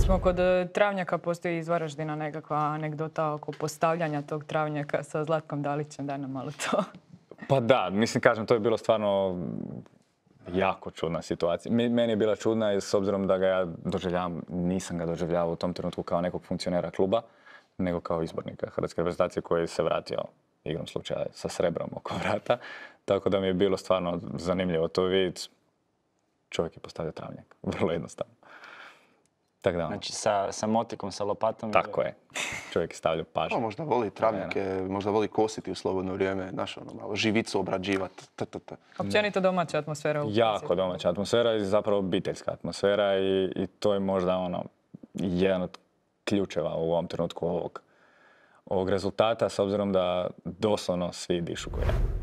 Kad smo kod e, travnjaka, postoji iz Varaždina nekakva anegdota oko postavljanja tog travnjaka sa Zlatkom Dalićem. Daj nam malo to. Pa da, mislim, kažem, to je bilo stvarno jako čudna situacija. Meni je bila čudna s obzirom da ga ja doživljavam, nisam ga doživljavao u tom trenutku kao nekog funkcionera kluba, nego kao izbornika Hrvatske reprezentacije koji se vratio igrom slučaja sa srebrom oko vrata. Tako da mi je bilo stvarno zanimljivo to vidjeti. Čovjek je postavio travnjak, vrlo jednostavno. Tak da. Ono. Znači sa, sa motikom, sa lopatom. Tako je. Čovjek stavlja pažnju. No, možda voli travnjake, možda voli kositi u slobodno vrijeme, znaš ono malo, živicu obrađivati, Općenito domaća atmosfera. jako domaća atmosfera i zapravo obiteljska atmosfera i, i to je možda ono jedan od ključeva u ovom trenutku ovog, ovog rezultata s obzirom da doslovno svi dišu je.